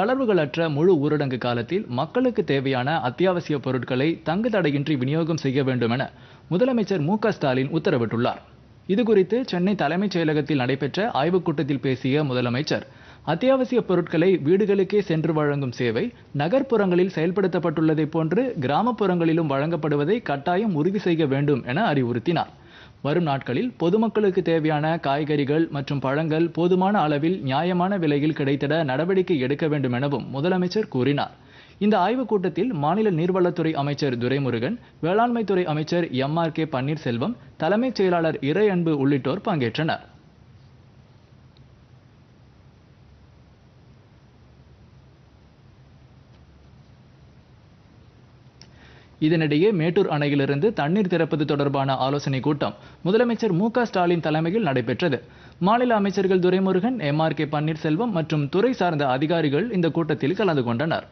தளர்வுகளற்ற முழு ஊரடங்கு காலத்தில் மக்களுக்கு தேவையான அத்தியாவசிய பொருட்களை தங்கு தடையின்றி விநியோகம் செய்ய வேண்டும் என முதலமைச்சர் மு ஸ்டாலின் உத்தரவிட்டுள்ளார் இதுகுறித்து சென்னை தலைமைச் செயலகத்தில் நடைபெற்ற ஆய்வுக் கூட்டத்தில் பேசிய முதலமைச்சர் அத்தியாவசிய பொருட்களை வீடுகளுக்கே சென்று வழங்கும் சேவை நகர்ப்புறங்களில் செயல்படுத்தப்பட்டுள்ளதைப் போன்று கிராமப்புறங்களிலும் வழங்கப்படுவதை கட்டாயம் உறுதி செய்ய வேண்டும் என அறிவுறுத்தினார் வரும் நாட்களில் பொதுமக்களுக்கு தேவையான காய்கறிகள் மற்றும் பழங்கள் போதுமான அளவில் நியாயமான விலையில் கிடைத்திட நடவடிக்கை எடுக்க வேண்டும் எனவும் முதலமைச்சர் கூறினார் இந்த ஆய்வுக் கூட்டத்தில் மாநில நீர்வளத்துறை அமைச்சர் துரைமுருகன் வேளாண்மைத்துறை அமைச்சர் எம் ஆர் கே பன்னீர்செல்வம் தலைமைச் செயலாளர் இறை அன்பு உள்ளிட்டோர் பங்கேற்றனர் இதனிடையே மேட்டூர் அணையிலிருந்து தண்ணீர் திறப்பது தொடர்பான ஆலோசனைக் கூட்டம் முதலமைச்சர் மு ஸ்டாலின் தலைமையில் நடைபெற்றது மாநில அமைச்சர்கள் Duraimurugan M R K Panneerselvam மற்றும் துறை சார்ந்த அதிகாரிகள் இந்த கூட்டத்தில் கலந்து கொண்டனர்